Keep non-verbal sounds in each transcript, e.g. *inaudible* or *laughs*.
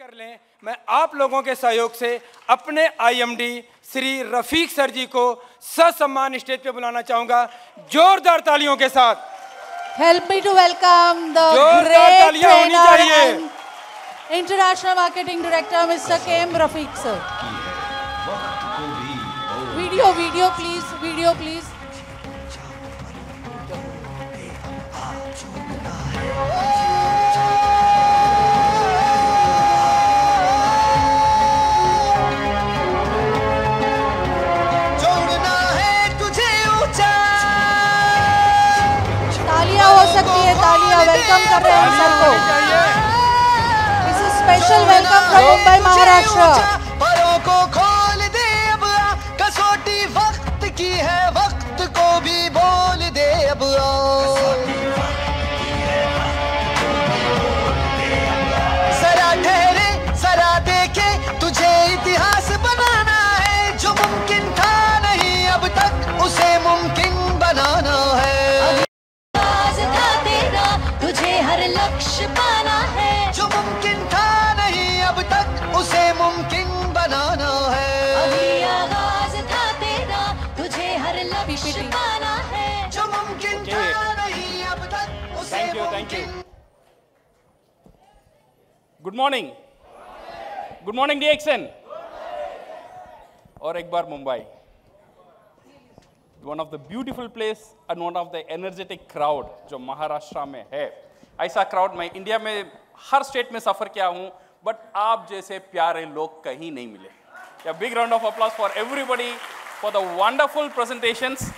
कर लें मैं आप लोगों के सहयोग से अपने आईएमडी श्री रफीक सर जी को ससम्मान स्टेज पे बुलाना चाहूंगा जोरदार तालियों के साथ help me to welcome international marketing director mister M Rafiq sir video video please video please welcome कर रहे हैं सर को इस special welcome from Mumbai Maharashtra को खोल दे कसौटी वक्त की है Thank you. Good morning good morning DXN और एक बार Mumbai one of the beautiful place and one of the energetic crowd जो महाराष्ट्र में है ऐसा क्राउड मैं इंडिया में हर स्टेट में सफ़र किया हूँ बट आप जैसे प्यारे लोग कहीं नहीं मिले big round of applause for everybody for the wonderful presentations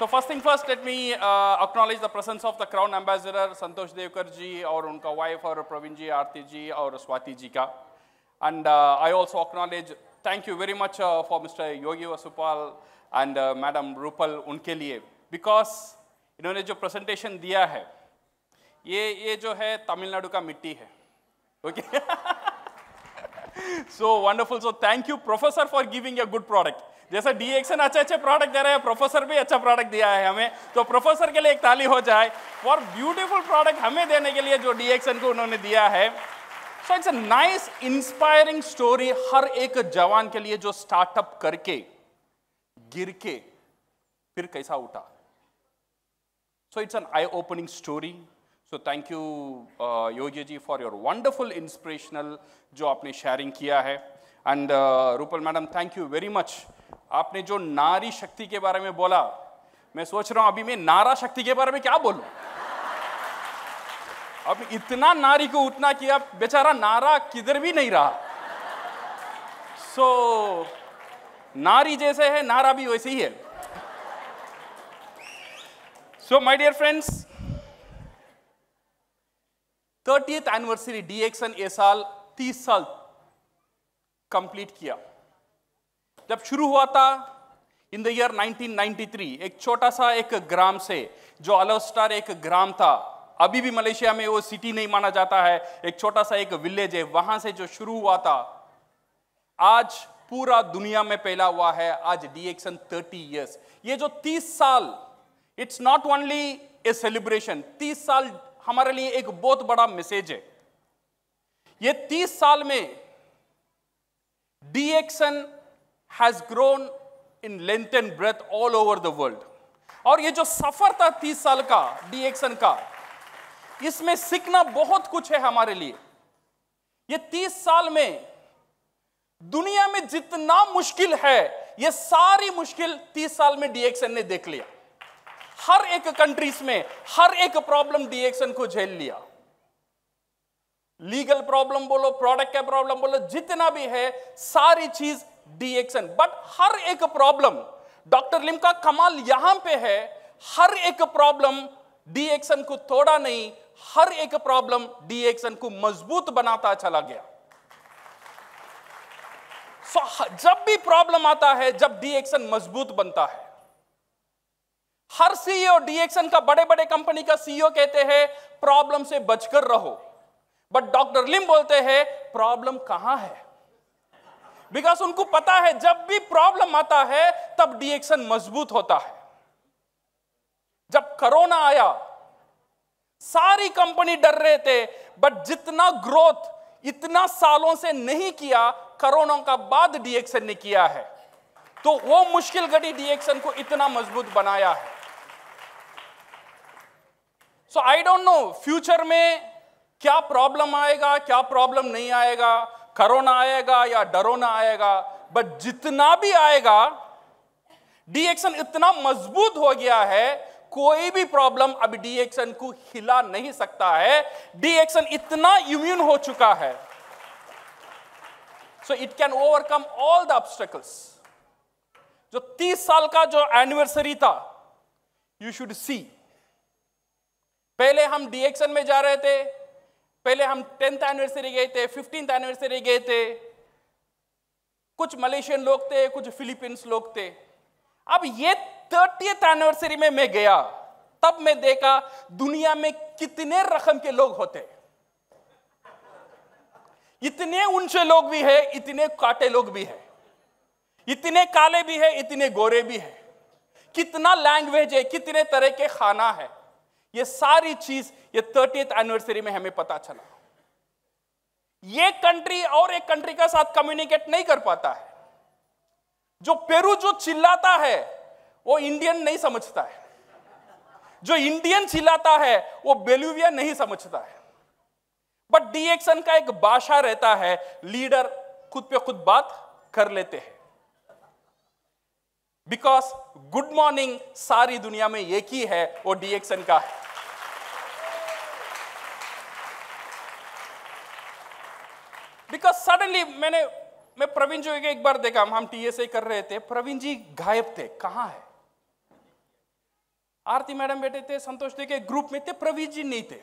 So first thing first, let me uh, acknowledge the presence of the Crown Ambassador Santosh Devkarji or unka wife, or Pravin Arthiji, or Swati ka. And uh, I also acknowledge, thank you very much uh, for Mr. Yogi Vasupal and uh, Madam Rupal unke liye. because इन्होंने जो presentation दिया है, ये ये जो है Nadu का मिट्टी है, okay? *laughs* so wonderful. So thank you, Professor, for giving a good product. जैसा डी एक्शन अच्छे अच्छे प्रोडक्ट दे रहे हैं प्रोफेसर भी अच्छा प्रोडक्ट दिया है हमें तो प्रोफेसर के लिए एक ताली हो जाए और ब्यूटीफुल प्रोडक्ट हमें देने के लिए जो डी एक्शन को उन्होंने दिया है so it's a nice inspiring story हर एक जवान के लिए जो स्टार्टअप करके गिर के फिर कैसा उठा so it's an eye opening story so thank you Yogi ji for your wonderful inspirational जो आपने शेयरिंग किया है and Rupal madam thank you very much आपने जो नारी शक्ति के बारे में बोला मैं सोच रहा हूं अभी मैं नारा शक्ति के बारे में क्या बोलू अब इतना नारी को उतना किया बेचारा नारा किधर भी नहीं रहा सो so, नारी जैसे है नारा भी वैसे ही है so my dear friends thirty anniversary DXN ए साल तीस साल कंप्लीट किया जब शुरू हुआ था इन द ईयर 1993 एक छोटा सा एक ग्राम से जो अलोस्टार एक ग्राम था अभी भी मलेशिया में वो सिटी नहीं माना जाता है एक छोटा सा एक विलेज है वहां से जो शुरू हुआ था आज पूरा दुनिया में फैला हुआ है आज एक्शन 30 इयर्स ये जो 30 साल it's not only a celebration 30 साल हमारे लिए एक बहुत बड़ा मैसेज है ये 30 साल में डीएक्शन has grown in length and breadth all over the world. और ये जो सफर था तीस साल का डीएक्सन का इसमें सीखना बहुत कुछ है हमारे लिए ये तीस साल में दुनिया में जितना मुश्किल है ये सारी मुश्किल तीस साल में डीएक्सन ने देख लिया हर एक कंट्रीज में हर एक प्रॉब्लम डीएक्सन को झेल लिया लीगल प्रॉब्लम बोलो प्रोडक्ट का प्रॉब्लम बोलो जितना भी है सारी चीज डीएक्सन बट हर एक प्रॉब्लम डॉक्टर लिम का कमाल यहां पे है हर एक प्रॉब्लम डीएक्सन को तोड़ा नहीं हर एक प्रॉब्लम डीएक्सन को मजबूत बनाता चला गया सो so, जब भी प्रॉब्लम आता है जब डीएक्सन मजबूत बनता है हर सीईओ डीएक्सन e का बड़े बड़े कंपनी का सीईओ e कहते हैं प्रॉब्लम से बचकर रहो बट डॉक्टर लिम बोलते हैं प्रॉब्लम कहां है बिकॉज उनको पता है जब भी प्रॉब्लम आता है तब डिएक्शन मजबूत होता है जब कोरोना आया सारी कंपनी डर रहे थे बट जितना ग्रोथ इतना सालों से नहीं किया कोरोना का बाद डीएक्शन ने किया है तो वो मुश्किल घड़ी डीएक्शन को इतना मजबूत बनाया है so I don't know future में क्या प्रॉब्लम आएगा क्या प्रॉब्लम नहीं आएगा खरोना आएगा या डरोना आएगा बट जितना भी आएगा डीएक्शन इतना मजबूत हो गया है कोई भी प्रॉब्लम अब डीएक्शन को हिला नहीं सकता है डीएक्शन इतना इम्यून हो चुका है so it can overcome all the obstacles जो 30 साल का जो एनिवर्सरी था यू शुड सी पहले हम डीएक्शन में जा रहे थे पहले हम टेंथ एनिवर्सरी गए थे फिफ्टींथ एनिवर्सरी गए थे कुछ मलेशियन लोग थे कुछ फिलीपींस लोग थे अब ये थर्टी एनिवर्सरी में मैं गया तब मैं देखा दुनिया में कितने रकम के लोग होते इतने ऊंचे लोग भी है इतने काटे लोग भी है इतने काले भी है इतने गोरे भी है कितना लैंग्वेज है कितने तरह के खाना है ये सारी चीज ये थर्टी एनिवर्सरी में हमें पता चला ये कंट्री और एक कंट्री का साथ कम्युनिकेट नहीं कर पाता है जो पेरू जो चिल्लाता है वो इंडियन नहीं समझता है जो इंडियन चिल्लाता है वो बेलुविया नहीं समझता है बट डीएक्शन का एक भाषा रहता है लीडर खुद पे खुद बात कर लेते हैं बिकॉज गुड मॉर्निंग सारी दुनिया में एक ही है वो डीएक्सन का है बिकॉज सडनली मैंने मैं प्रवीण जी एक बार देखा हम टीएसए कर रहे थे प्रवीण जी गायब थे कहा है आरती मैडम बैठे थे संतोष देखे ग्रुप में थे प्रवीण जी नहीं थे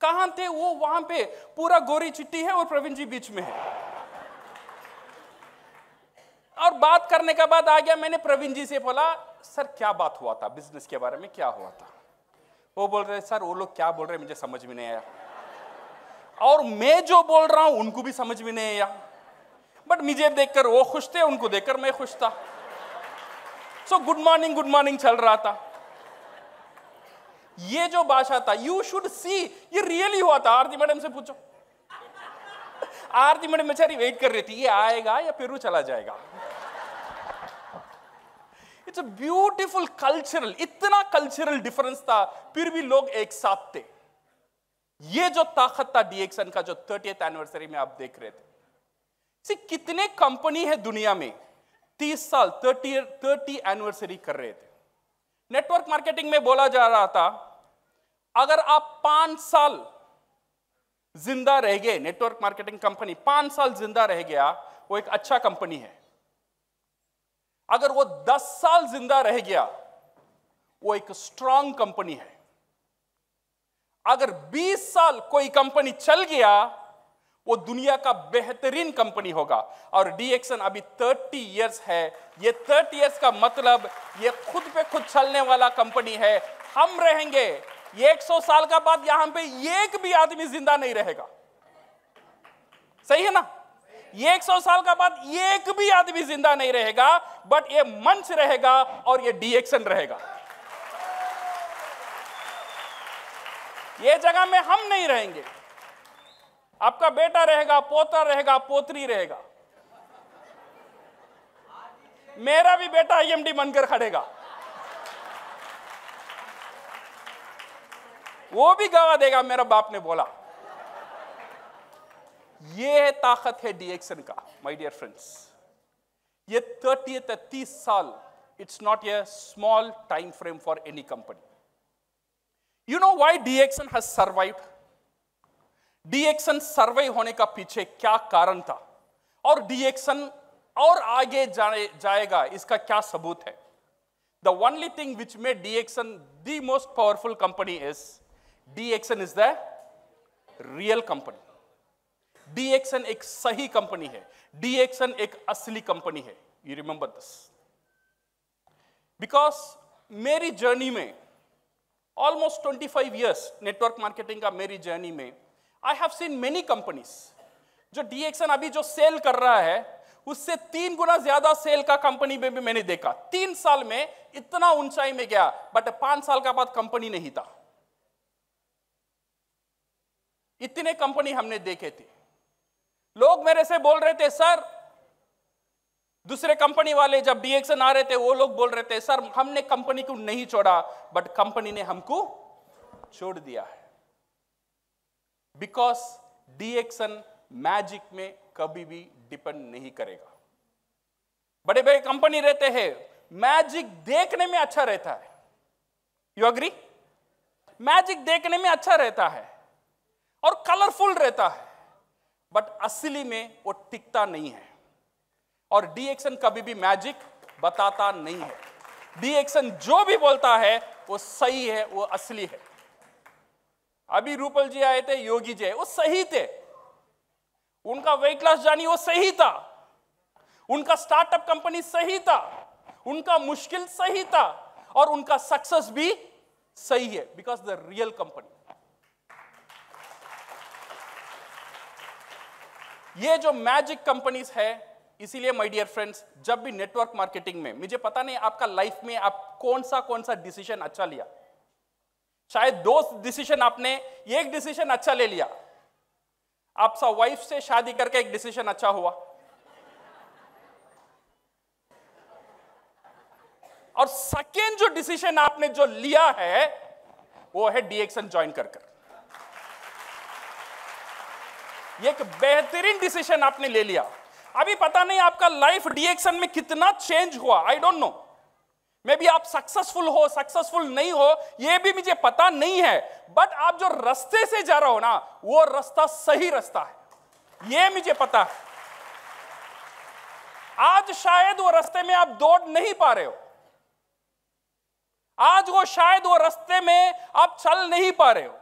कहा थे वो वहां पे पूरा गोरी चिट्टी है और प्रवीण जी बीच में है और बात करने के बाद आ गया मैंने प्रवीण जी से बोला सर क्या बात हुआ था बिजनेस के बारे में क्या हुआ था वो बोल रहे सर वो लोग क्या बोल रहे मुझे समझ में नहीं आया और मैं जो बोल रहा हूं उनको भी समझ में नहीं आया बट मुझे देखकर वो खुश थे उनको देखकर मैं खुश था so good morning good morning चल रहा था ये जो भाषा था यू शुड सी ये रियली हुआ था आरती मैडम से पूछो आरती मैडम बेचारी वेट कर रही थी ये आएगा या फिर चला जाएगा इट्स अ ब्यूटीफुल कल्चरल इतना कल्चरल डिफरेंस था फिर भी लोग एक साथ थे ये जो ताकत था डीएक्सन का जो थर्टी एनिवर्सरी में आप देख रहे थे सी कितने कंपनी है दुनिया में तीस साल थर्टी थर्टी एनिवर्सरी कर रहे थे नेटवर्क मार्केटिंग में बोला जा रहा था अगर आप पांच साल जिंदा रह गए नेटवर्क मार्केटिंग कंपनी पांच साल जिंदा रह गया वो एक अच्छा कंपनी है अगर वो 10 साल जिंदा रह गया वो एक स्ट्रांग कंपनी है अगर 20 साल कोई कंपनी चल गया वो दुनिया का बेहतरीन कंपनी होगा और डीएक्सन अभी 30 इयर्स है ये 30 इयर्स का मतलब ये खुद पे खुद चलने वाला कंपनी है हम रहेंगे 100 साल का बाद यहां पे एक भी आदमी जिंदा नहीं रहेगा सही है ना एक सौ साल का बाद एक भी आदमी जिंदा नहीं रहेगा बट ये मंच रहेगा और ये डीएक्शन रहेगा ये जगह में हम नहीं रहेंगे आपका बेटा रहेगा पोता रहेगा पोतरी रहेगा मेरा भी बेटा आईएमडी बनकर खड़ेगा वो भी गवा देगा मेरा बाप ने बोला ये ताकत है डीएक्सन का माय डियर फ्रेंड्स ये थर्टी तीस साल it's not a small time frame for any company you know why DXN has survive DXN survive होने का पीछे क्या कारण था और डीएक्सन और आगे जाए जाएगा इसका क्या सबूत है the only thing which may DXN the most powerful company is DXN is the real company DXN एक सही कंपनी है डीएक्सन एक असली कंपनी है यू रिमेंबर दिस बिकॉज मेरी जर्नी में ऑलमोस्ट 25 इयर्स नेटवर्क मार्केटिंग का मेरी जर्नी में I have seen many companies जो डीएक्सन अभी जो सेल कर रहा है उससे तीन गुना ज्यादा सेल का कंपनी में भी मैंने देखा तीन साल में इतना ऊंचाई में गया बट पांच साल का बाद कंपनी नहीं था इतने कंपनी हमने देखे थे लोग मेरे से बोल रहे थे सर दूसरे कंपनी वाले जब डीएक्सन आ रहे थे वो लोग बोल रहे थे सर हमने कंपनी को नहीं छोड़ा बट कंपनी ने हमको छोड़ दिया है बिकॉज डीएक्सन मैजिक में कभी भी डिपेंड नहीं करेगा बड़े बड़े कंपनी रहते हैं मैजिक देखने में अच्छा रहता है यू अग्री मैजिक देखने में अच्छा रहता है और कलरफुल रहता है बट असली में वो टिकता नहीं है और डी एक्शन कभी भी मैजिक बताता नहीं है डी एक्शन जो भी बोलता है वो सही है वो असली है अभी रूपल जी आए थे योगी जी वो सही थे उनका वेट लॉस जानी वो सही था उनका स्टार्टअप कंपनी सही था उनका मुश्किल सही था और उनका सक्सेस भी सही है बिकॉज द रियल कंपनी ये जो मैजिक कंपनीज है इसीलिए माय डियर फ्रेंड्स जब भी नेटवर्क मार्केटिंग में मुझे पता नहीं आपका लाइफ में आप कौन सा कौन सा डिसीजन अच्छा लिया शायद दो डिसीजन आपने एक डिसीजन अच्छा ले लिया आप सा वाइफ से शादी करके एक डिसीजन अच्छा हुआ और सेकेंड जो डिसीजन आपने जो लिया है वो है डीएक्सन ज्वाइन कर कर ये एक बेहतरीन डिसीजन आपने ले लिया अभी पता नहीं आपका लाइफ डिएक्शन में कितना चेंज हुआ I don't know maybe आप सक्सेसफुल हो सक्सेसफुल नहीं हो यह भी मुझे पता नहीं है बट आप जो रास्ते से जा रहे हो ना वो रास्ता सही रास्ता है यह मुझे पता है आज शायद वो रास्ते में आप दौड़ नहीं पा रहे हो आज वो शायद वो रास्ते में आप चल नहीं पा रहे हो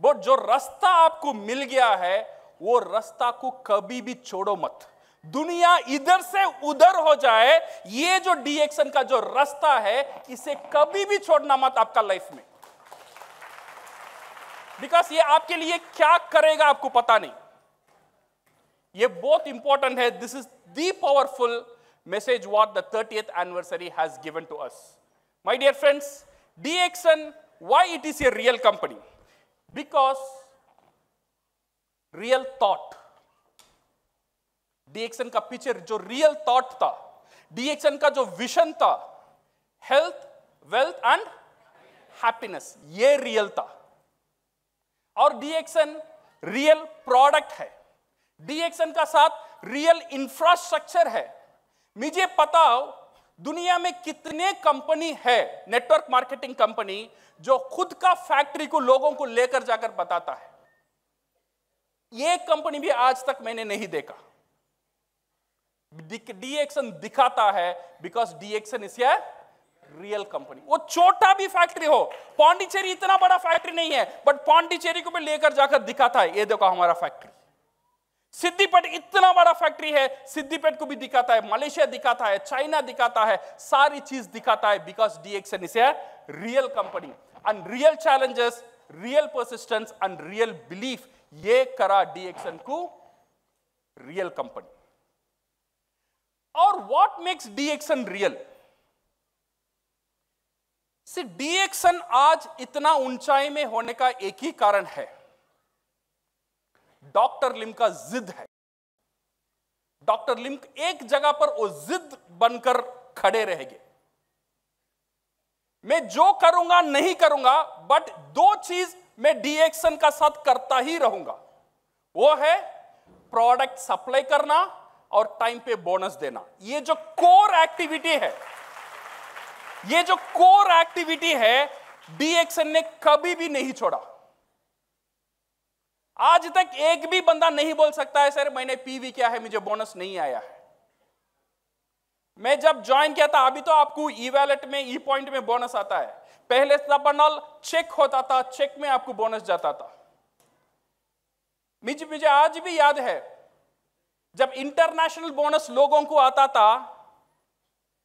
बट जो रास्ता आपको मिल गया है वो रास्ता को कभी भी छोड़ो मत दुनिया इधर से उधर हो जाए ये जो डीएक्शन का जो रास्ता है इसे कभी भी छोड़ना मत आपका लाइफ में बिकॉज ये आपके लिए क्या करेगा आपको पता नहीं ये बहुत इंपॉर्टेंट है this is the powerful the thirtieth anniversary has given to us us. Dear friends D DXN, why it is a real company because real thought DXN का पिक्चर जो रियल थॉट था डीएक्सन का जो vision था health wealth and happiness ये real था और डीएक्सन real product है डीएक्सन का साथ रियल इंफ्रास्ट्रक्चर है मुझे पता हो दुनिया में कितने कंपनी है नेटवर्क मार्केटिंग कंपनी जो खुद का फैक्ट्री को लोगों को लेकर जाकर बताता है यह कंपनी भी आज तक मैंने नहीं देखा डीएक्शन दिखाता है because DXN is a real company वो छोटा भी फैक्ट्री हो पांडिचेरी इतना बड़ा फैक्ट्री नहीं है बट पांडिचेरी को भी लेकर जाकर दिखाता है ये देखो हमारा फैक्ट्री सिद्धिपेट इतना बड़ा फैक्ट्री है सिद्धिपेट को भी दिखाता है मलेशिया दिखाता है चाइना दिखाता है सारी चीज दिखाता है because DXN is a real company and real challenges real persistence and real belief ये करा डीएक्सएन को रियल कंपनी और what makes DXN real DXN आज इतना ऊंचाई में होने का एक ही कारण है डॉक्टर लिम का जिद है डॉक्टर लिम एक जगह पर वो जिद बनकर खड़े रहेंगे मैं जो करूंगा नहीं करूंगा बट दो चीज मैं डीएक्शन का साथ करता ही रहूंगा वो है प्रोडक्ट सप्लाई करना और टाइम पे बोनस देना ये जो कोर एक्टिविटी है ये जो कोर एक्टिविटी है डीएक्शन ने कभी भी नहीं छोड़ा आज तक एक भी बंदा नहीं बोल सकता है सर मैंने पीवी किया है मुझे बोनस नहीं आया है मैं जब ज्वाइन किया था अभी तो आपको ई वैलेट में ई पॉइंट में बोनस आता है पहले सपनल चेक होता था चेक में आपको बोनस जाता था मुझे मुझे आज भी याद है जब इंटरनेशनल बोनस लोगों को आता था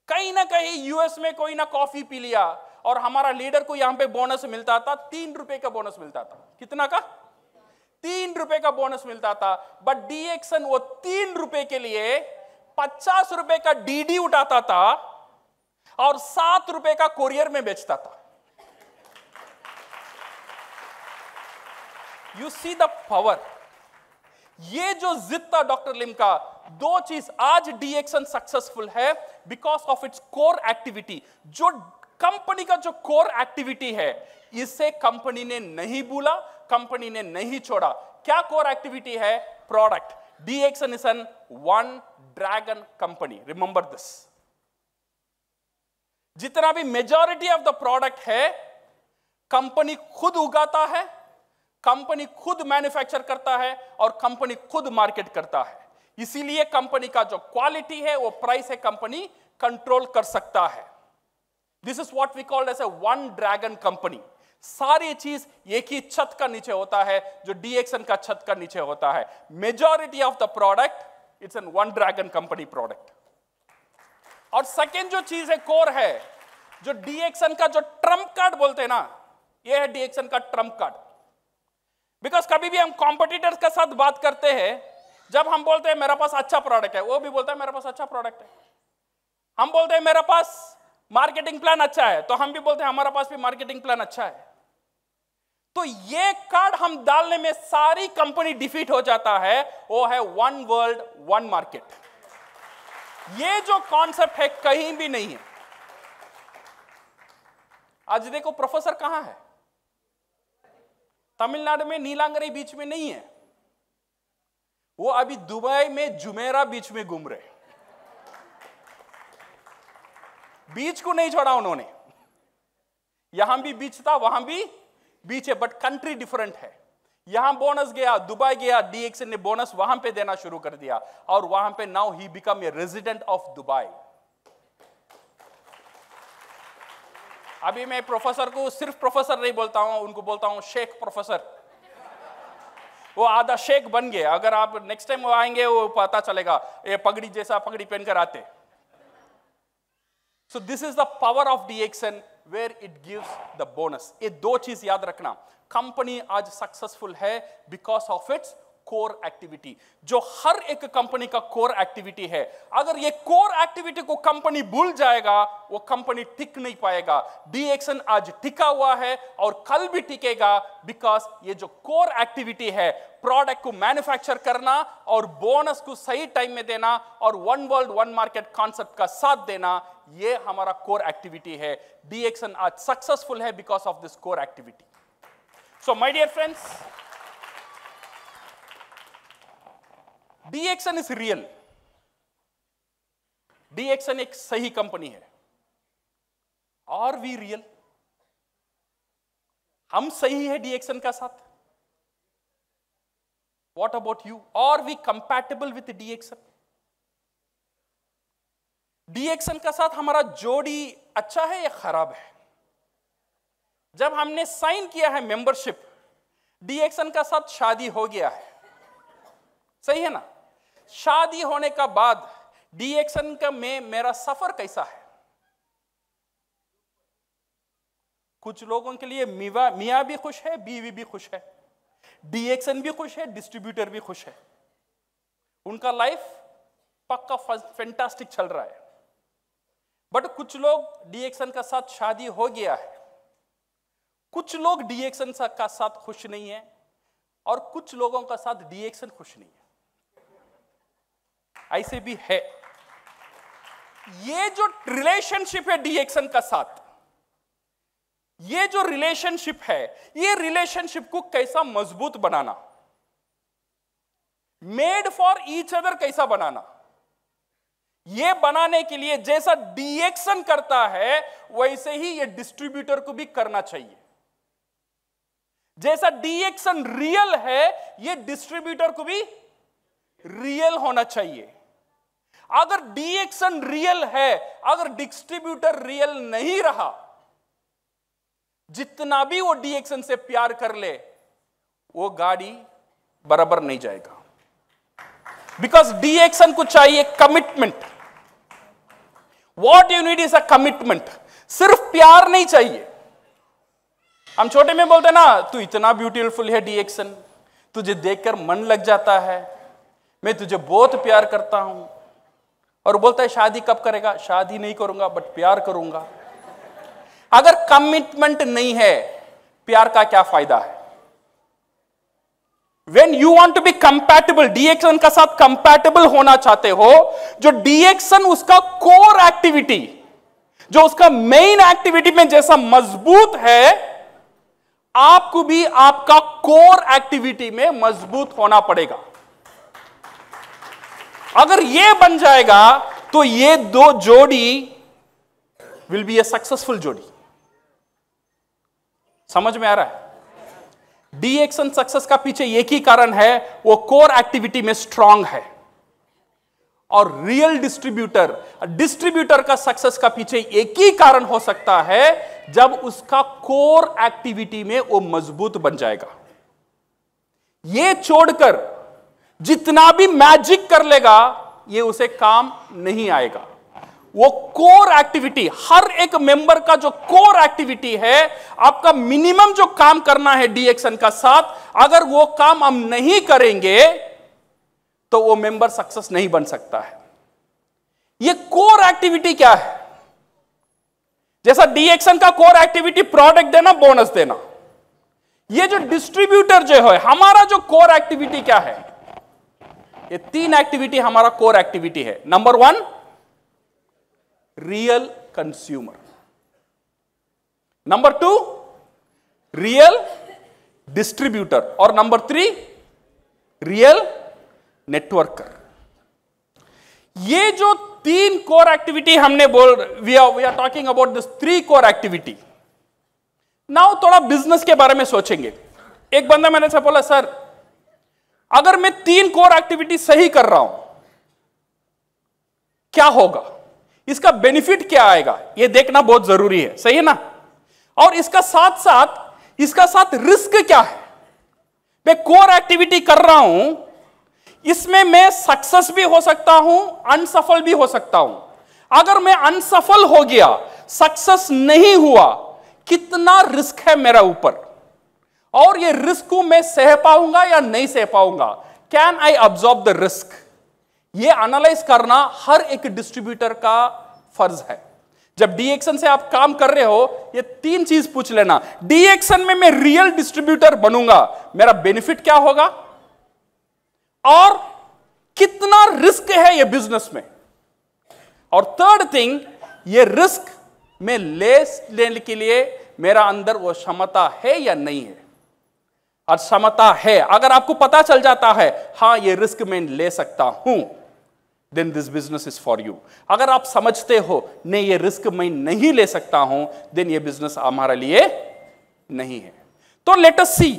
कहीं ना कहीं यूएस में कोई ना कॉफी पी लिया और हमारा लीडर को यहां पे बोनस मिलता था तीन रुपए का बोनस मिलता था कितना का तीन रुपए का बोनस मिलता था बट डी एक्सन वो तीन रुपए के लिए पचास रुपए का डीडी उठाता था और सात रुपए का कोरियर में बेचता था यू सी द पावर ये जो जिद था डॉक्टर लिम का दो चीज आज डी एक्सन सक्सेसफुल है because of its core activity जो कंपनी का जो कोर एक्टिविटी है इसे कंपनी ने नहीं भूला कंपनी ने नहीं छोड़ा क्या कोर एक्टिविटी है product D is an one dragon company remember this जितना भी मेजॉरिटी ऑफ द प्रोडक्ट है कंपनी खुद उगाता है कंपनी खुद मैन्युफैक्चर करता है और कंपनी खुद मार्केट करता है इसीलिए कंपनी का जो क्वालिटी है वो प्राइस है कंपनी कंट्रोल कर सकता है this is what we called as a one dragon company सारी चीज एक ही छत का नीचे होता है जो डीएक्सन का छत का नीचे होता है majority of the product it's an one dragon company product और सेकेंड जो चीज है कोर है जो डीएक्सन का जो ट्रम्प कार्ड बोलते हैं ना ये है डीएक्सन का ट्रम्प कार्ड बिकॉज कभी भी हम कॉम्पिटिटर्स के साथ बात करते हैं जब हम बोलते हैं मेरा पास अच्छा प्रोडक्ट है वो भी बोलता है मेरे पास अच्छा प्रोडक्ट है हम बोलते हैं मेरा पास मार्केटिंग प्लान अच्छा है तो हम भी बोलते हैं हमारे पास भी मार्केटिंग प्लान अच्छा है तो ये कार्ड हम डालने में सारी कंपनी डिफीट हो जाता है वो है वन वर्ल्ड वन मार्केट ये जो कॉन्सेप्ट है कहीं भी नहीं है आज देखो प्रोफेसर कहां है तमिलनाडु में नीलांगरी बीच में नहीं है वो अभी दुबई में जुमेरा बीच में घूम रहे बीच को नहीं छोड़ा उन्होंने यहां भी बीच था वहां भी बीच है बट कंट्री डिफरेंट है यहां बोनस गया दुबई गया डीएक्स ने बोनस वहां पे देना शुरू कर दिया और वहां पे now he become a resident of Dubai अभी मैं प्रोफेसर को सिर्फ प्रोफेसर नहीं बोलता हूं उनको बोलता हूं शेख प्रोफेसर वो आधा शेख बन गए अगर आप नेक्स्ट टाइम वो आएंगे वो पता चलेगा ये पगड़ी जैसा पगड़ी पहनकर आते so this is the power of DXN where it gives the bonus ये दो चीज याद रखना कंपनी आज सक्सेसफुल है because of its core activity जो हर एक कंपनी का कोर एक्टिविटी है अगर ये कोर एक्टिविटी को कंपनी भूल जाएगा वो कंपनी टिक नहीं पाएगा डी एक्शन आज टिका हुआ है और कल भी टिकेगा बिकॉज ये जो कोर एक्टिविटी है प्रोडक्ट को मैन्युफैक्चर करना और बोनस को सही टाइम में देना और one world one market concept का साथ देना ये हमारा कोर एक्टिविटी है डी एक्शन आज सक्सेसफुल है because of this core activity so my dear friends DXN is real DXN एक सही कंपनी है और वी रियल हम सही है डी एक्शन का साथ वॉट अबाउट यू और we compatible with DXN DXN का साथ हमारा जोड़ी अच्छा है या खराब है जब हमने साइन किया है मेंबरशिप डी एक्शन का साथ शादी हो गया है सही है ना शादी होने का बाद डी एक्शन का में मेरा सफर कैसा है कुछ लोगों के लिए मीवा मियाँ भी खुश है बीवी भी खुश है डी एक्शन भी खुश है डिस्ट्रीब्यूटर भी खुश है उनका लाइफ पक्का फेंटास्टिक चल रहा है बट कुछ लोग डीएक्शन का साथ शादी हो गया है कुछ लोग डीएक्शन का साथ खुश नहीं है और कुछ लोगों का साथ डीएक्शन खुश नहीं है ऐसे भी है ये जो रिलेशनशिप है डीएक्शन का साथ ये जो रिलेशनशिप है ये रिलेशनशिप को कैसा मजबूत बनाना मेड फॉर ईच अदर कैसा बनाना ये बनाने के लिए जैसा डीएक्शन करता है वैसे ही ये डिस्ट्रीब्यूटर को भी करना चाहिए जैसा डीएक्शन रियल है ये डिस्ट्रीब्यूटर को भी रियल होना चाहिए अगर डीएक्शन रियल है अगर डिस्ट्रीब्यूटर रियल नहीं रहा जितना भी वो डीएक्शन से प्यार कर ले वो गाड़ी बराबर नहीं जाएगा डी डीएक्शन को चाहिए commitment what you need is a commitment सिर्फ प्यार नहीं चाहिए हम छोटे में बोलते ना तू इतना ब्यूटीफुल है डीएक्शन तुझे देखकर मन लग जाता है मैं तुझे बहुत प्यार करता हूं और बोलता है शादी कब करेगा शादी नहीं करूंगा बट प्यार करूंगा अगर कमिटमेंट नहीं है प्यार का क्या फायदा है when you want to be compatible DXN का साथ कंपैटिबल होना चाहते हो जो डीएक्सन उसका कोर एक्टिविटी जो उसका मेन एक्टिविटी में जैसा मजबूत है आपको भी आपका कोर एक्टिविटी में मजबूत होना पड़ेगा अगर यह बन जाएगा तो ये दो जोड़ी विल बी ए सक्सेसफुल जोड़ी समझ में आ रहा है डीएक्शन सक्सेस का पीछे एक ही कारण है वो कोर एक्टिविटी में स्ट्रांग है और रियल डिस्ट्रीब्यूटर डिस्ट्रीब्यूटर का सक्सेस का पीछे एक ही कारण हो सकता है जब उसका कोर एक्टिविटी में वो मजबूत बन जाएगा ये छोड़कर जितना भी मैजिक कर लेगा ये उसे काम नहीं आएगा वो कोर एक्टिविटी हर एक मेंबर का जो कोर एक्टिविटी है आपका मिनिमम जो काम करना है डीएक्शन का साथ अगर वो काम हम नहीं करेंगे तो वो मेंबर सक्सेस नहीं बन सकता है ये कोर एक्टिविटी क्या है जैसा डीएक्शन का कोर एक्टिविटी प्रोडक्ट देना बोनस देना ये जो डिस्ट्रीब्यूटर जो है हमारा जो कोर एक्टिविटी क्या है ये तीन एक्टिविटी हमारा कोर एक्टिविटी है number one real consumer. Number two, real distributor. Or number three, real networker. ये जो तीन कोर एक्टिविटी हमने बोल we are we are talking about this three core activity now थोड़ा बिजनेस के बारे में सोचेंगे एक बंदा मैंने से बोला सर अगर मैं तीन कोर एक्टिविटी सही कर रहा हूं क्या होगा इसका बेनिफिट क्या आएगा ये देखना बहुत जरूरी है सही है ना और इसका साथ साथ इसका साथ रिस्क क्या है मैं कोर एक्टिविटी कर रहा हूं इसमें मैं सक्सेस भी हो सकता हूं अनसफल भी हो सकता हूं अगर मैं अनसफल हो गया सक्सेस नहीं हुआ कितना रिस्क है मेरा ऊपर और ये रिस्क को मैं सह पाऊंगा या नहीं सह पाऊंगा can I absorb the risk ये एनालाइज करना हर एक डिस्ट्रीब्यूटर का फर्ज है जब डीएक्शन से आप काम कर रहे हो ये तीन चीज पूछ लेना डीएक्शन में मैं रियल डिस्ट्रीब्यूटर बनूंगा मेरा बेनिफिट क्या होगा और कितना रिस्क है ये बिजनेस में और थर्ड थिंग ये रिस्क में लेस लेने के लिए मेरा अंदर वो क्षमता है या नहीं है और क्षमता है अगर आपको पता चल जाता है हाँ ये रिस्क में ले सकता हूं then this business is for you अगर आप समझते हो नहीं ये रिस्क मैं नहीं ले सकता हूं देन ये बिजनेस हमारे लिए नहीं है तो लेट अस सी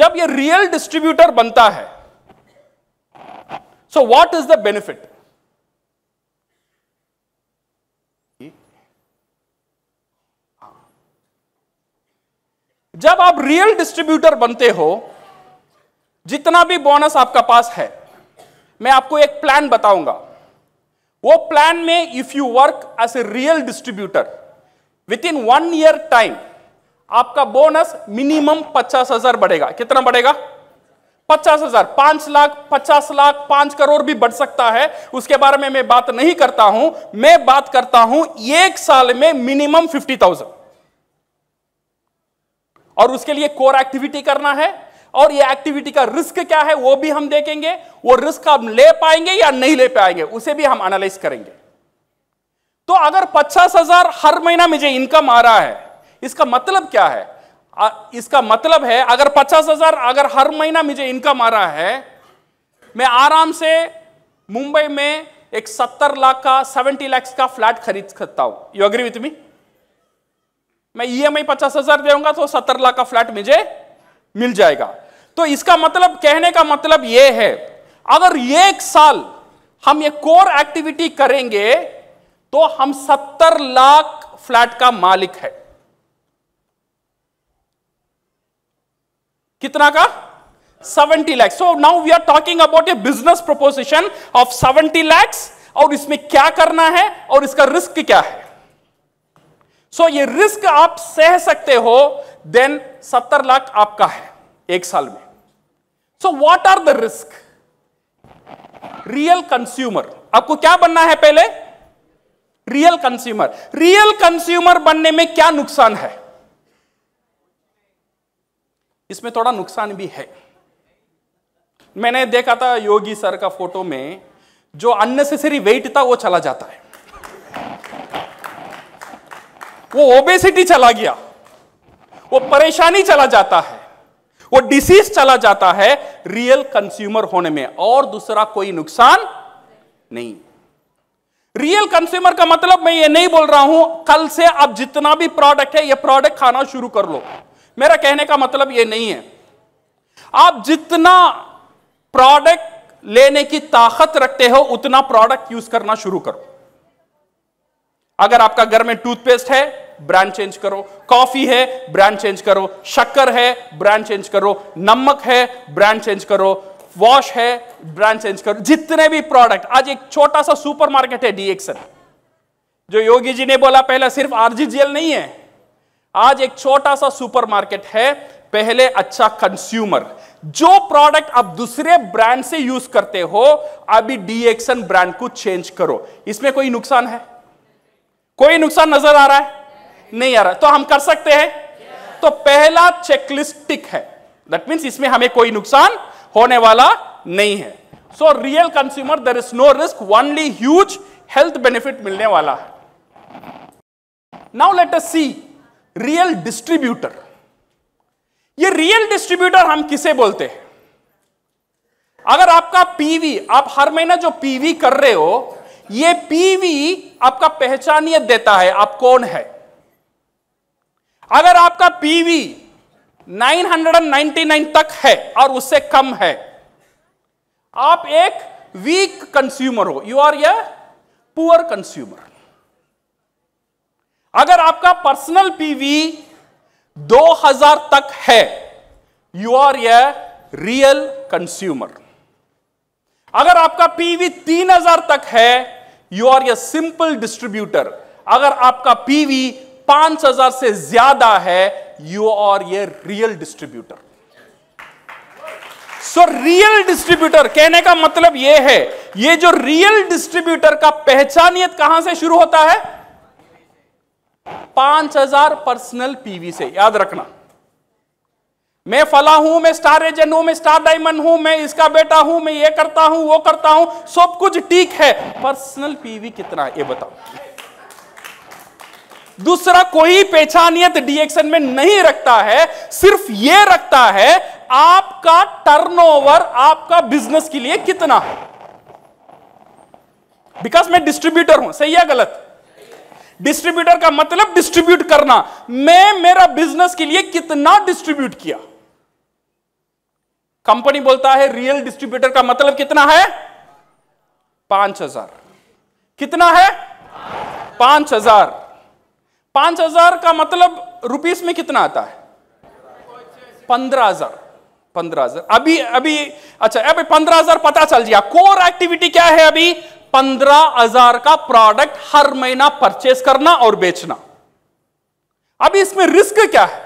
जब ये रियल डिस्ट्रीब्यूटर बनता है so what is the benefit जब आप रियल डिस्ट्रीब्यूटर बनते हो जितना भी बोनस आपका पास है मैं आपको एक प्लान बताऊंगा वो प्लान में if you work as a real distributor within one year time आपका बोनस मिनिमम पचास हजार बढ़ेगा कितना बढ़ेगा पचास हजार पांच लाख पचास लाख पांच करोड़ भी बढ़ सकता है उसके बारे में मैं बात नहीं करता हूं मैं बात करता हूं एक साल में मिनिमम फिफ्टी थाउजेंड और उसके लिए कोर एक्टिविटी करना है और ये एक्टिविटी का रिस्क क्या है वो भी हम देखेंगे वो रिस्क हम ले पाएंगे या नहीं ले पाएंगे उसे भी हम एनालाइज करेंगे तो अगर पचास हजार हर महीना मुझे इनकम आ रहा है इसका मतलब क्या है इसका मतलब है अगर पचास हजार अगर हर महीना मुझे इनकम आ रहा है मैं आराम से मुंबई में एक सत्तर लाख का सेवेंटी लैक्स का फ्लैट खरीद सकता हूं यू अग्री विथ मी मैं ई एम आई पचास हजार दूंगा तो सत्तर लाख का फ्लैट मुझे मिल जाएगा तो इसका मतलब कहने का मतलब यह है अगर एक साल हम ये कोर एक्टिविटी करेंगे तो हम सत्तर लाख फ्लैट का मालिक है कितना का 70 lakh so now we are talking about a business proposition of 70 lakhs और इसमें क्या करना है और इसका रिस्क क्या है सो so, ये रिस्क आप सह सकते हो देन 70 लाख आपका है एक साल में so what are the risk real consumer आपको क्या बनना है पहले रियल कंस्यूमर रियल कंस्यूमर बनने में क्या नुकसान है इसमें थोड़ा नुकसान भी है मैंने देखा था योगी सर का फोटो में जो अननेसेसरी वेट था वो चला जाता है वो ओबेसिटी चला गया वो परेशानी चला जाता है वो डिसीज चला जाता है रियल कंज्यूमर होने में और दूसरा कोई नुकसान नहीं रियल कंज्यूमर का मतलब मैं ये नहीं बोल रहा हूं कल से आप जितना भी प्रोडक्ट है ये प्रोडक्ट खाना शुरू कर लो मेरा कहने का मतलब ये नहीं है आप जितना प्रोडक्ट लेने की ताकत रखते हो उतना प्रोडक्ट यूज करना शुरू करो अगर आपका घर में टूथपेस्ट है ब्रांड चेंज करो कॉफी है ब्रांड चेंज करो शक्कर है ब्रांड चेंज करो नमक है ब्रांड चेंज करो वॉश है ब्रांड चेंज करो जितने भी प्रोडक्ट आज एक छोटा सा सुपरमार्केट है डीएक्सन जो योगी जी ने बोला पहला सिर्फ आरजीजीएल नहीं है आज एक छोटा सा सुपरमार्केट है पहले अच्छा कंस्यूमर जो प्रोडक्ट आप दूसरे ब्रांड से यूज करते हो अभी डीएक्सन ब्रांड को चेंज करो इसमें कोई नुकसान है कोई नुकसान नजर आ रहा है नहीं आ रहा तो हम कर सकते हैं तो पहला चेकलिस्ट टिक है दैट मीन्स इसमें हमें कोई नुकसान होने वाला नहीं है so real consumer there is no risk only huge health benefit मिलने वाला है now let us see real distributor ये रियल डिस्ट्रीब्यूटर हम किसे बोलते हैं अगर आपका पीवी आप हर महीना जो पीवी कर रहे हो ये पीवी आपका पहचानियत देता है आप कौन है अगर आपका पीवी 999 तक है और उससे कम है आप एक वीक कंज्यूमर हो you are a poor consumer अगर आपका पर्सनल पीवी 2000 तक है you are a real consumer अगर आपका पीवी 3000 तक है you are a simple distributor अगर आपका पीवी पांच हजार से ज्यादा है यू और ये real distributor so real distributor कहने का मतलब यह है ये जो रियल डिस्ट्रीब्यूटर का पहचानियत कहां से शुरू होता है पांच हजार पर्सनल पीवी से याद रखना मैं फला हूं मैं स्टार एजेंट हूं मैं स्टार डायमंड हूं मैं इसका बेटा हूं मैं ये करता हूं वो करता हूं सब कुछ ठीक है पर्सनल पीवी कितना है ये बताओ दूसरा कोई पेचानियत डीएक्शन में नहीं रखता है सिर्फ यह रखता है आपका टर्नओवर आपका बिजनेस के लिए कितना है बिकॉज मैं डिस्ट्रीब्यूटर हूं सही है गलत डिस्ट्रीब्यूटर का मतलब डिस्ट्रीब्यूट करना मैं मेरा बिजनेस के लिए कितना डिस्ट्रीब्यूट किया कंपनी बोलता है रियल डिस्ट्रीब्यूटर का मतलब कितना है पांच हजार कितना है पांच हजार पांच हजार का मतलब रुपीस में कितना आता है पंद्रह हजार पंद्रह हजार अभी अभी अच्छा अभी पंद्रह हजार पता चल गया कोर एक्टिविटी क्या है अभी पंद्रह हजार का प्रोडक्ट हर महीना परचेस करना और बेचना अभी इसमें रिस्क क्या है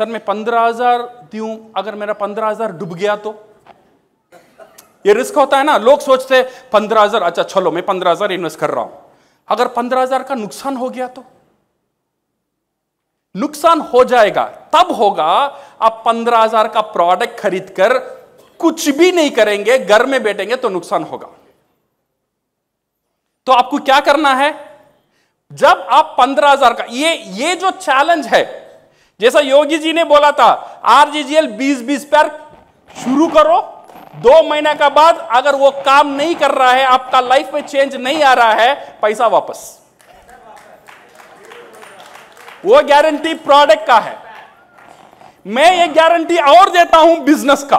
सर मैं पंद्रह हजार दू अगर मेरा पंद्रह हजार डूब गया तो ये रिस्क होता है ना लोग सोचते पंद्रह हजार अच्छा चलो मैं पंद्रह हजार इन्वेस्ट कर रहा हूं अगर पंद्रह हजार का नुकसान हो गया तो नुकसान हो जाएगा तब होगा आप पंद्रह हजार का प्रोडक्ट खरीद कर कुछ भी नहीं करेंगे घर में बैठेंगे तो नुकसान होगा तो आपको क्या करना है जब आप पंद्रह हजार का ये ये जो चैलेंज है जैसा योगी जी ने बोला था आरजीजीएल बीस बीस पर शुरू करो दो महीना का बाद अगर वो काम नहीं कर रहा है आपका लाइफ में चेंज नहीं आ रहा है पैसा वापस वो गारंटी प्रोडक्ट का है मैं ये गारंटी और देता हूं बिजनेस का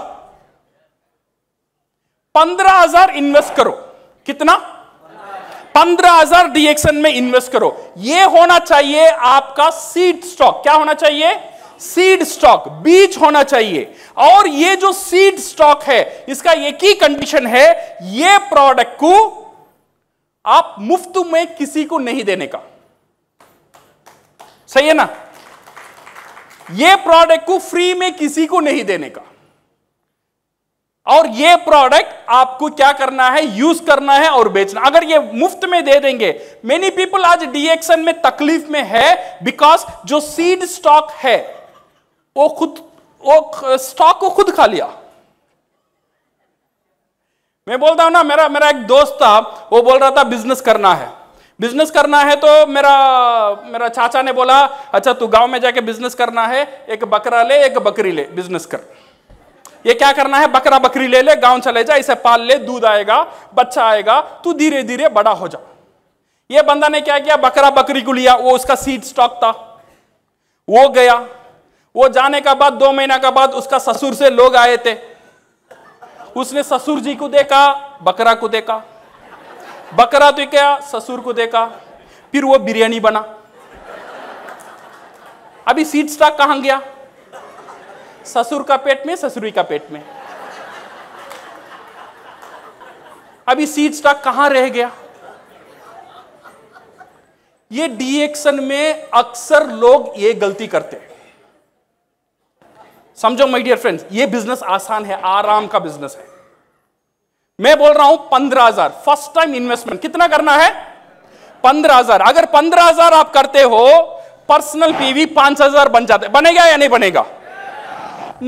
पंद्रह हजार इन्वेस्ट करो कितना पंद्रह हजार डीएक्शन में इन्वेस्ट करो ये होना चाहिए आपका सीड स्टॉक क्या होना चाहिए सीड स्टॉक बीज होना चाहिए और ये जो सीड स्टॉक है इसका एक ही कंडीशन है ये प्रोडक्ट को आप मुफ्त में किसी को नहीं देने का सही है ना ये प्रोडक्ट को फ्री में किसी को नहीं देने का और ये प्रोडक्ट आपको क्या करना है यूज करना है और बेचना अगर ये मुफ्त में दे देंगे मेनी पीपल आज डीएक्शन में तकलीफ में है बिकॉज जो सीड स्टॉक है वो खुद वो स्टॉक को खुद खा लिया मैं बोलता हूं ना मेरा मेरा एक दोस्त था वो बोल रहा था बिजनेस करना है बिजनेस करना है तो मेरा मेरा चाचा ने बोला अच्छा तू गांव में जाके बिजनेस करना है एक बकरा ले एक बकरी ले बिजनेस कर ये क्या करना है बकरा बकरी ले ले गांव चले जा इसे पाल ले दूध आएगा बच्चा आएगा तू धीरे धीरे बड़ा हो जा ये बंदा ने क्या किया बकरा बकरी को लिया वो उसका सीड स्टॉक था वो गया वो जाने का बाद दो महीना का बाद उसका ससुर से लोग आए थे उसने ससुर जी को देखा बकरा को देखा बकरा तो क्या ससुर को देखा फिर वो बिरयानी बना अभी सीट स्टॉक कहां गया ससुर का पेट में ससुरी का पेट में अभी सीट स्टॉक कहां रह गया ये डीएक्शन में अक्सर लोग ये गलती करते हैं समझो माय डियर फ्रेंड्स ये बिजनेस आसान है आराम का बिजनेस है मैं बोल रहा हूं पंद्रह हजार फर्स्ट टाइम इन्वेस्टमेंट कितना करना है पंद्रह हजार अगर पंद्रह हजार आप करते हो पर्सनल पीवी पांच हजार बन जाते बनेगा या नहीं बनेगा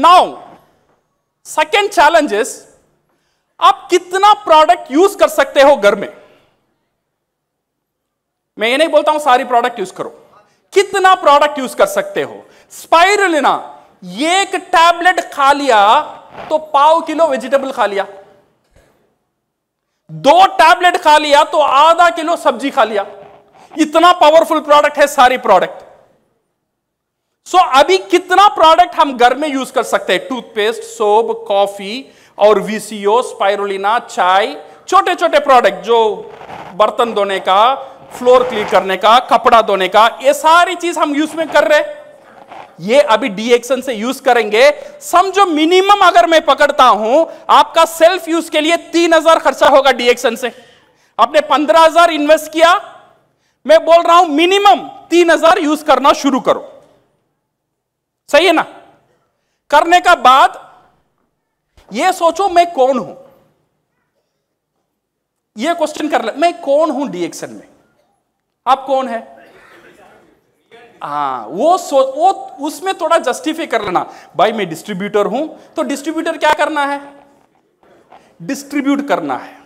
नाउ सेकेंड चैलेंज इज आप कितना प्रोडक्ट यूज कर सकते हो घर में मैं ये नहीं बोलता हूं सारी प्रोडक्ट यूज करो कितना प्रोडक्ट यूज कर सकते हो स्पाइरलिना एक टैबलेट खा लिया तो पाव किलो वेजिटेबल खा लिया दो टैबलेट खा लिया तो आधा किलो सब्जी खा लिया इतना पावरफुल प्रोडक्ट है सारी प्रोडक्ट सो अभी कितना प्रोडक्ट हम घर में यूज कर सकते हैं टूथपेस्ट सोप कॉफी और वीसीओ स्पाइरोना चाय छोटे छोटे प्रोडक्ट जो बर्तन धोने का फ्लोर क्लीन करने का कपड़ा धोने का ये सारी चीज हम यूज में कर रहे हैं ये अभी डीएक्शन से यूज करेंगे समझो मिनिमम अगर मैं पकड़ता हूं आपका सेल्फ यूज के लिए तीन हजार खर्चा होगा डीएक्शन से आपने पंद्रह हजार इन्वेस्ट किया मैं बोल रहा हूं मिनिमम तीन हजार यूज करना शुरू करो सही है ना करने का बाद यह सोचो मैं कौन हूं यह क्वेश्चन कर ले मैं कौन हूं डीएक्शन में आप कौन है हाँ वो सो वो उसमें थोड़ा जस्टिफाई कर लेना भाई मैं डिस्ट्रीब्यूटर हूं तो डिस्ट्रीब्यूटर क्या करना है डिस्ट्रीब्यूट करना है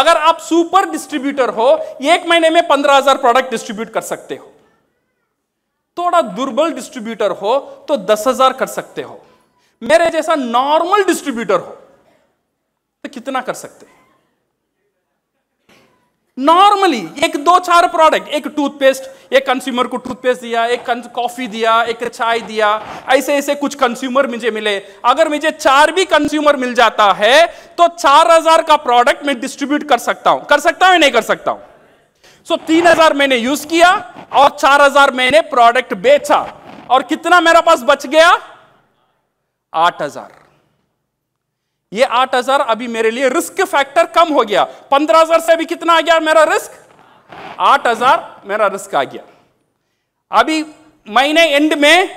अगर आप सुपर डिस्ट्रीब्यूटर हो एक महीने में पंद्रह हजार प्रोडक्ट डिस्ट्रीब्यूट कर सकते हो थोड़ा दुर्बल डिस्ट्रीब्यूटर हो तो दस हजार कर सकते हो मेरे जैसा नॉर्मल डिस्ट्रीब्यूटर हो तो कितना कर सकते हैं नॉर्मली एक दो चार प्रोडक्ट एक टूथपेस्ट एक कंज्यूमर को टूथपेस्ट दिया एक कॉफी दिया एक चाय दिया ऐसे ऐसे कुछ कंज्यूमर मुझे मिले अगर मुझे चार भी कंज्यूमर मिल जाता है तो चार हजार का प्रोडक्ट मैं डिस्ट्रीब्यूट कर सकता हूं कर सकता हूं या नहीं कर सकता हूं सो तीन हजार मैंने यूज किया और चार हजार मैंने प्रोडक्ट बेचा और कितना मेरा पास बच गया आठ हजार ये आठ हजार अभी मेरे लिए रिस्क फैक्टर कम हो गया पंद्रह हजार से अभी कितना आ गया मेरा रिस्क आठ हजार मेरा रिस्क आ गया अभी महीने एंड में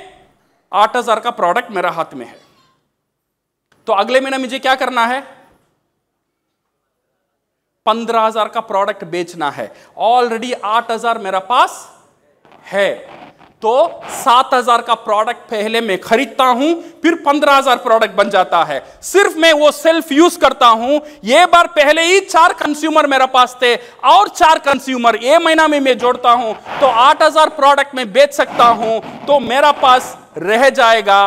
आठ हजार का प्रोडक्ट मेरा हाथ में है तो अगले महीने मुझे क्या करना है पंद्रह हजार का प्रोडक्ट बेचना है ऑलरेडी आठ हजार मेरा पास है तो सात हजार का प्रोडक्ट पहले मैं खरीदता हूं फिर पंद्रह हजार प्रोडक्ट बन जाता है सिर्फ मैं वो सेल्फ यूज करता हूं ये बार पहले ही चार कंज्यूमर मेरे पास थे और चार कंज्यूमर ये महीना में मैं जोड़ता हूं तो आठ हजार प्रोडक्ट में बेच सकता हूं तो मेरा पास रह जाएगा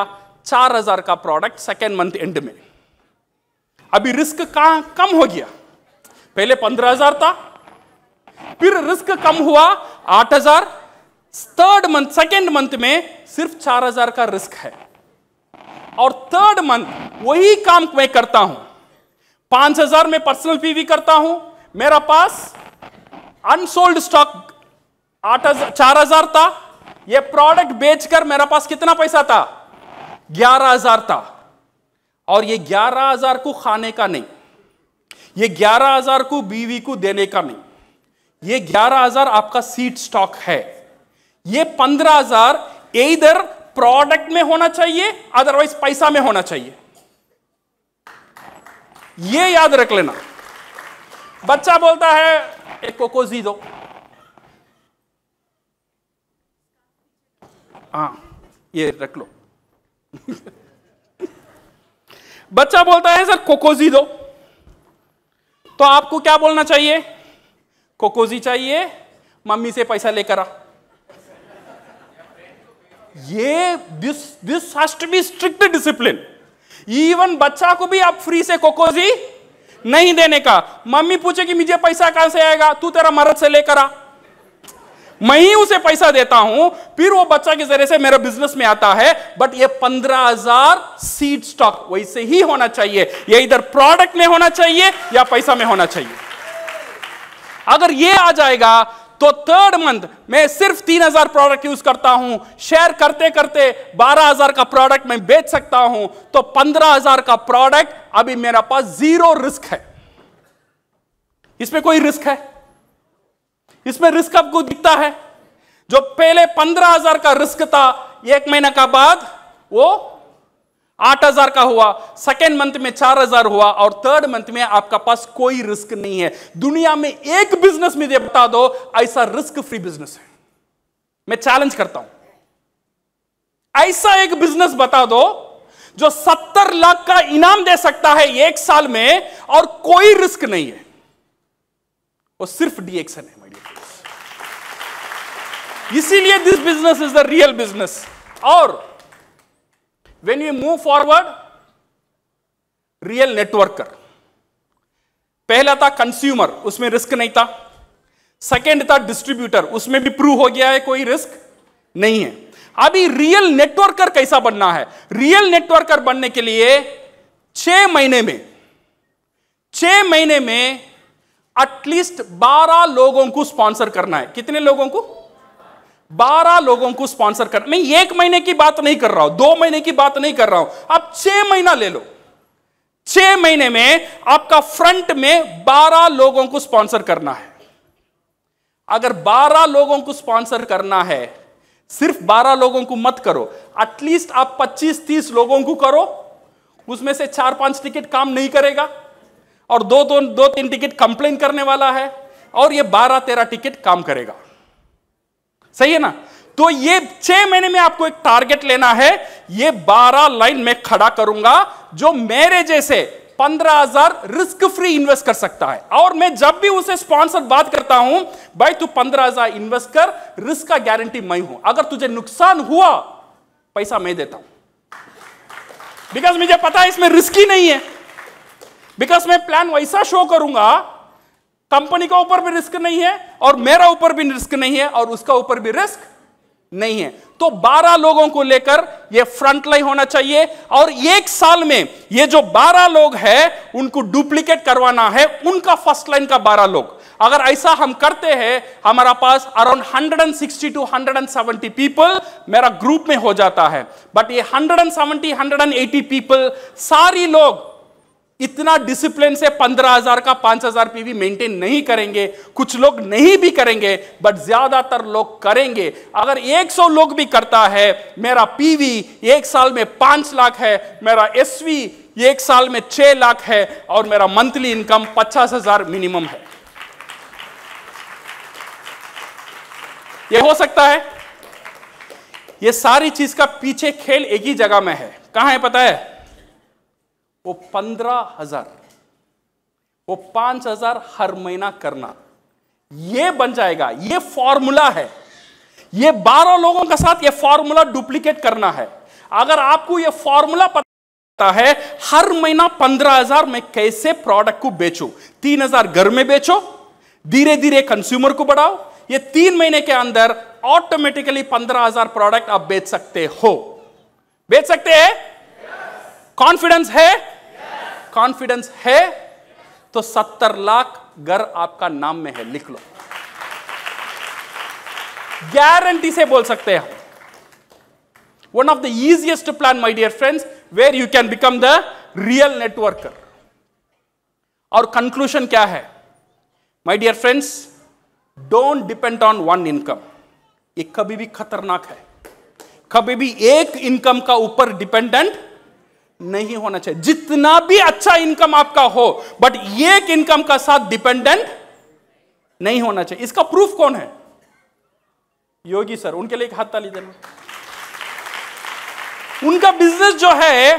चार हजार का प्रोडक्ट सेकेंड मंथ एंड में अभी रिस्क कहां कम हो गया पहले पंद्रह हजार था फिर रिस्क कम हुआ आठ हजार थर्ड मंथ सेकेंड मंथ में सिर्फ चार हजार का रिस्क है और थर्ड मंथ वही काम मैं करता हूं पांच हजार में पर्सनल पीवी करता हूं मेरा पास अनसोल्ड स्टॉक आठ हजार चार हजार था यह प्रोडक्ट बेचकर मेरा पास कितना पैसा था ग्यारह हजार था और ये ग्यारह हजार को खाने का नहीं ये ग्यारह हजार को बीवी को देने का नहीं ये ग्यारह हजार आपका सीट स्टॉक है ये पंद्रह हजार इधर प्रोडक्ट में होना चाहिए अदरवाइज पैसा में होना चाहिए ये याद रख लेना बच्चा बोलता है एक कोकोजी दो हाँ ये रख लो बच्चा बोलता है सर कोकोजी दो तो आपको क्या बोलना चाहिए कोकोजी चाहिए मम्मी से पैसा लेकर आ ये this this has to be strict discipline even बच्चा को भी आप फ्री से कोकोजी नहीं देने का मम्मी कि मुझे पैसा कहां से आएगा तू तेरा मरद से लेकर आ मैं ही उसे पैसा देता हूं फिर वो बच्चा के जरिए से मेरा बिजनेस में आता है बट ये पंद्रह हजार सीड स्टॉक वैसे ही होना चाहिए ये इधर प्रोडक्ट में होना चाहिए या पैसा में होना चाहिए अगर ये आ जाएगा तो थर्ड मंथ मैं सिर्फ तीन हजार प्रोडक्ट यूज करता हूं शेयर करते करते बारह हजार का प्रोडक्ट मैं बेच सकता हूं तो पंद्रह हजार का प्रोडक्ट अभी मेरा पास जीरो रिस्क है इसमें कोई रिस्क है इसमें रिस्क आपको दिखता है जो पहले पंद्रह हजार का रिस्क था एक महीना का बाद वो आठ हजार का हुआ सेकेंड मंथ में चार हजार हुआ और थर्ड मंथ में आपका पास कोई रिस्क नहीं है दुनिया में एक बिजनेस में बता दो ऐसा रिस्क फ्री बिजनेस है मैं चैलेंज करता हूं ऐसा एक बिजनेस बता दो जो सत्तर लाख का इनाम दे सकता है एक साल में और कोई रिस्क नहीं है वो सिर्फ डीएक्शन है इसीलिए this business is the real business और when we move forward real networker पहला था कंस्यूमर उसमें रिस्क नहीं था सेकेंड था डिस्ट्रीब्यूटर उसमें भी प्रूव हो गया है कोई रिस्क नहीं है अभी रियल नेटवर्कर कैसा बनना है रियल नेटवर्कर बनने के लिए छह महीने में छह महीने में एटलीस्ट बारह लोगों को स्पॉन्सर करना है कितने लोगों को बारह लोगों को स्पॉन्सर कर मैं एक महीने की बात नहीं कर रहा हूं दो महीने की बात नहीं कर रहा हूं आप छह महीना ले लो छह महीने में आपका फ्रंट में बारह लोगों को स्पॉन्सर करना है अगर बारह लोगों को स्पॉन्सर करना है सिर्फ बारह लोगों को मत करो एटलीस्ट आप पच्चीस तीस लोगों को करो उसमें से चार पांच टिकट काम नहीं करेगा और दो दो, दो तीन टिकट कंप्लेन करने वाला है और ये बारह तेरह टिकट काम करेगा सही है ना तो ये छह महीने में आपको एक टारगेट लेना है ये बारह लाइन में खड़ा करूंगा जो मेरे जैसे पंद्रह हजार रिस्क फ्री इन्वेस्ट कर सकता है और मैं जब भी उसे स्पॉन्सर बात करता हूं भाई तू पंद्रह हजार इन्वेस्ट कर रिस्क का गारंटी मैं हूं अगर तुझे नुकसान हुआ पैसा मैं देता हूं बिकॉज मुझे पता है इसमें रिस्की नहीं है बिकॉज मैं प्लान वैसा शो करूंगा कंपनी का ऊपर भी रिस्क नहीं है और मेरा ऊपर भी रिस्क नहीं है और उसका ऊपर भी रिस्क नहीं है तो 12 लोगों को लेकर यह फ्रंटलाइन होना चाहिए और एक साल में ये जो 12 लोग हैं उनको डुप्लीकेट करवाना है उनका फर्स्ट लाइन का 12 लोग अगर ऐसा हम करते हैं हमारा पास अराउंड 160 टू 170 पीपल मेरा ग्रुप में हो जाता है बट ये 170 180 पीपल सारी लोग इतना डिसिप्लिन से पंद्रह हजार का पांच हजार पीवी मेंटेन नहीं करेंगे कुछ लोग नहीं भी करेंगे बट ज्यादातर लोग करेंगे अगर एक सौ लोग भी करता है मेरा पीवी एक साल में पांच लाख है मेरा एसवी एक साल में छह लाख है और मेरा मंथली इनकम पचास हजार मिनिमम है यह हो सकता है यह सारी चीज का पीछे खेल एक ही जगह में है कहां है पता है वो पंद्रह हजार वो पांच हजार हर महीना करना ये बन जाएगा ये फॉर्मूला है ये बारह लोगों के साथ ये फॉर्मूला डुप्लीकेट करना है अगर आपको ये फॉर्मूला पता है हर महीना पंद्रह हजार में कैसे प्रोडक्ट को बेचो तीन हजार घर में बेचो धीरे धीरे कंज्यूमर को बढ़ाओ ये तीन महीने के अंदर ऑटोमेटिकली पंद्रह हजार प्रोडक्ट आप बेच सकते हो बेच सकते हैं कॉन्फिडेंस है कॉन्फिडेंस है तो सत्तर लाख घर आपका नाम में है लिख लो गारंटी से बोल सकते हैं one of the easiest plan my dear friends where you can become the real networker और कंक्लूशन क्या है my dear friends don't depend on one income ये कभी भी खतरनाक है कभी भी एक इनकम का ऊपर डिपेंडेंट नहीं होना चाहिए जितना भी अच्छा इनकम आपका हो बट एक इनकम का साथ डिपेंडेंट नहीं होना चाहिए इसका प्रूफ कौन है योगी सर उनके लिए एक हाथ ताली देना उनका बिजनेस जो है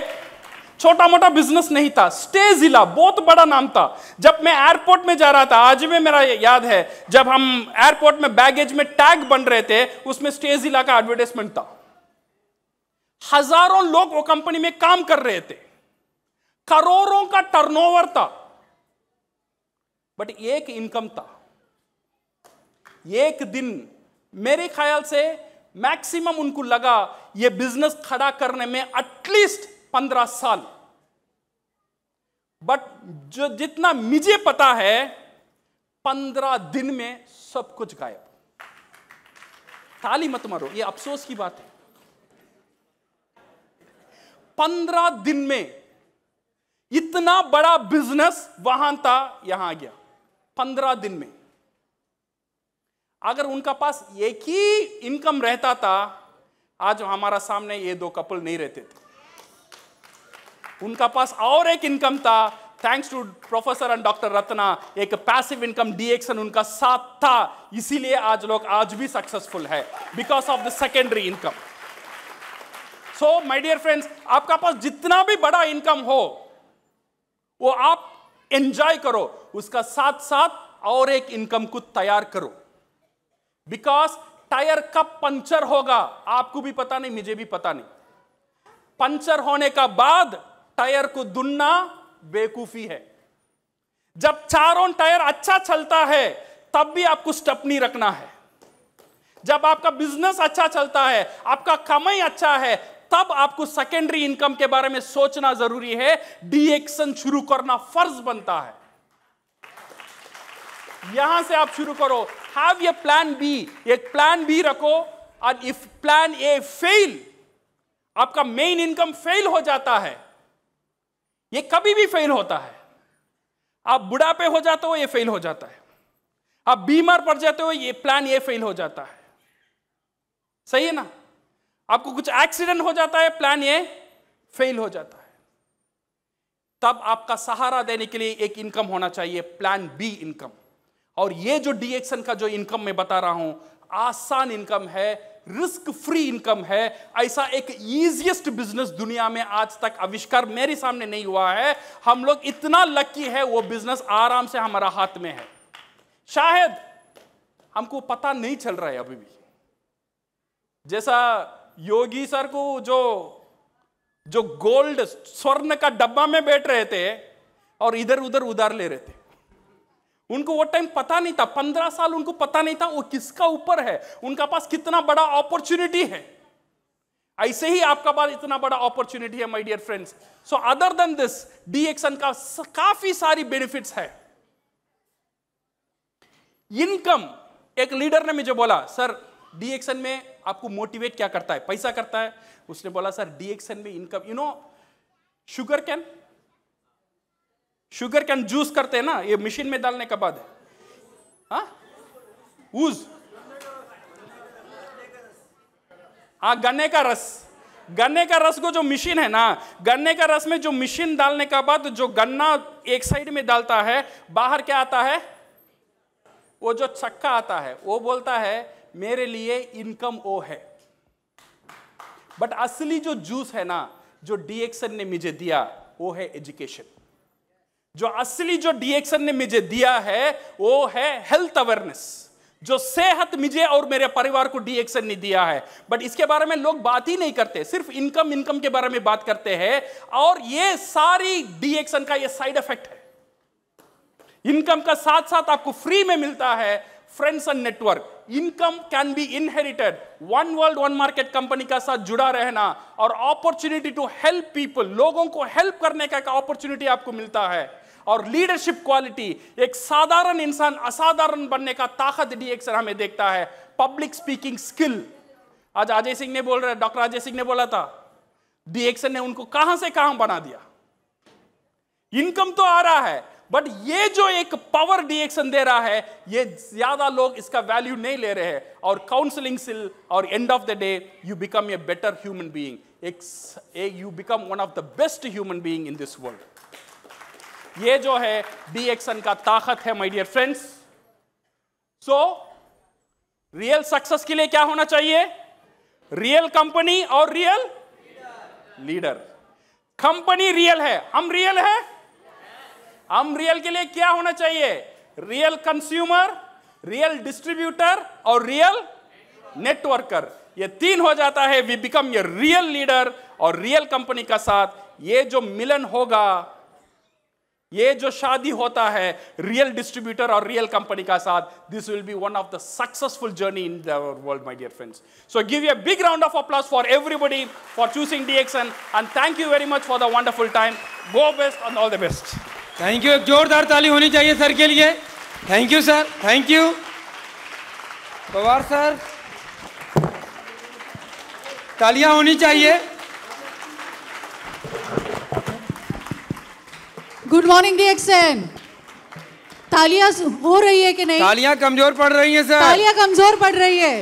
छोटा मोटा बिजनेस नहीं था स्टे जिला बहुत बड़ा नाम था जब मैं एयरपोर्ट में जा रहा था आज भी मेरा याद है जब हम एयरपोर्ट में बैगेज में टैग बन रहे थे उसमें स्टे जिला का एडवर्टाइजमेंट था हजारों लोग वो कंपनी में काम कर रहे थे करोड़ों का टर्नओवर था बट एक इनकम था एक दिन मेरे ख्याल से मैक्सिमम उनको लगा ये बिजनेस खड़ा करने में एटलीस्ट पंद्रह साल बट जो जितना मुझे पता है पंद्रह दिन में सब कुछ गायब ताली मत मारो ये अफसोस की बात है पंद्रह दिन में इतना बड़ा बिजनेस वहां था यहां आ गया पंद्रह दिन में अगर उनका पास एक ही इनकम रहता था आज हमारा सामने ये दो कपल नहीं रहते थे उनका पास और एक इनकम था thanks to professor and doctor Ratna एक पैसिव इनकम डीएक्शन उनका साथ था इसीलिए आज लोग आज भी सक्सेसफुल है because of the secondary income so my dear friends आपका पास जितना भी बड़ा इनकम हो वो आप एंजॉय करो उसका साथ साथ और एक इनकम को तैयार करो बिकॉज टायर कब पंचर होगा आपको भी पता नहीं मुझे भी पता नहीं पंचर होने का बाद टायर को दुनना बेकूफी है जब चारों टायर अच्छा चलता है तब भी आपको स्टपनी रखना है जब आपका बिजनेस अच्छा चलता है आपका कमाई अच्छा है तब आपको सेकेंडरी इनकम के बारे में सोचना जरूरी है डीएक्शन शुरू करना फर्ज बनता है यहां से आप शुरू करो हैव ये प्लान बी एक प्लान बी रखो और इफ प्लान ए फेल आपका मेन इनकम फेल हो जाता है ये कभी भी फेल होता है आप बुढ़ापे हो जाते हो ये फेल हो जाता है आप बीमार पड़ जाते हो ये प्लान ये फेल हो जाता है सही है ना आपको कुछ एक्सीडेंट हो जाता है प्लान ये फेल हो जाता है तब आपका सहारा देने के लिए एक इनकम होना चाहिए प्लान बी इनकम और ये जो डीएक्शन का जो इनकम मैं बता रहा हूं आसान इनकम है रिस्क फ्री इनकम है ऐसा एक इजीएस्ट बिजनेस दुनिया में आज तक आविष्कार मेरे सामने नहीं हुआ है हम लोग इतना लकी है वो बिजनेस आराम से हमारा हाथ में है शायद हमको पता नहीं चल रहा है अभी भी जैसा योगी सर को जो जो गोल्ड स्वर्ण का डब्बा में बैठ रहे थे और इधर उधर उधार ले रहे थे उनको वो टाइम पता नहीं था पंद्रह साल उनको पता नहीं था वो किसका ऊपर है उनका पास कितना बड़ा अपॉर्चुनिटी है ऐसे ही आपका पास इतना बड़ा अपॉर्चुनिटी है my dear friends so other than this DXN का काफी सारी बेनिफिट्स है इनकम एक लीडर ने मुझे बोला सर डीएक्शन में आपको मोटिवेट क्या करता है पैसा करता है उसने बोला सर डीएक्शन में income you know sugar cane sugar cane juice करते हैं ना ये मशीन में डालने के बाद हाँ? हाँ गन्ने का रस गन्ने का रस को जो मशीन है ना गन्ने का रस में जो मशीन डालने के बाद जो गन्ना एक साइड में डालता है बाहर क्या आता है वो जो चक्का आता है वो बोलता है मेरे लिए इनकम ओ है बट असली जो जूस है ना जो डीएक्सन ने मुझे दिया वो है एजुकेशन जो असली जो डीएक्सन ने मुझे दिया है वो है हेल्थ अवेयरनेस जो सेहत मुझे और मेरे परिवार को डीएक्सन ने दिया है बट इसके बारे में लोग बात ही नहीं करते सिर्फ इनकम इनकम के बारे में बात करते हैं और ये सारी डीएक्सन का ये साइड इफेक्ट है इनकम का साथ साथ आपको फ्री में मिलता है friends and network income can be inherited one world one market company का साथ जुड़ा रहना और अपॉर्चुनिटी टू हेल्प पीपल लोगों को हेल्प करने का अपॉर्चुनिटी आपको मिलता है और लीडरशिप क्वालिटी एक साधारण इंसान असाधारण बनने का ताकत डी एक्सर हमें देखता है पब्लिक स्पीकिंग स्किल आज अजय सिंह ने बोल रहे डॉक्टर अजय सिंह ने बोला था डी एक्सर ने उनको कहां से कहां बना दिया इनकम तो आ रहा है बट ये जो एक पावर डिएक्शन दे रहा है ये ज्यादा लोग इसका वैल्यू नहीं ले रहे हैं और काउंसलिंग सिल और end of the day you become a better human being एक you become one of the best human being in this world ये जो है डिएक्शन का ताकत है my dear friends so real success के लिए क्या होना चाहिए रियल कंपनी और रियल लीडर कंपनी रियल है हम रियल है हम रियल के लिए क्या होना चाहिए रियल कंस्यूमर रियल डिस्ट्रीब्यूटर और रियल नेटवर्कर ये तीन हो जाता है वी बिकम ये रियल लीडर और रियल कंपनी का साथ ये जो मिलन होगा ये जो शादी होता है रियल डिस्ट्रीब्यूटर और रियल कंपनी का साथ this will be one of the successful journey in the world my dear friends so give a big round of applause for everybody for choosing DXN and thank you very much for the wonderful time go best and all the best thank you एक जोरदार ताली होनी चाहिए sir के लिए thank you sir thank you Pawar sir तालियां होनी चाहिए गुड मॉर्निंग डी एक्सन तालियां हो रही है कि नहीं तालियां कमजोर पड़ रही है सर तालियां कमजोर पड़ रही है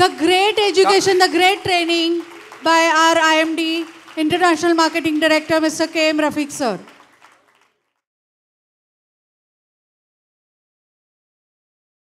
the great education the great training by R I M D International Marketing Director, Mr. K. M. Rafiq, sir.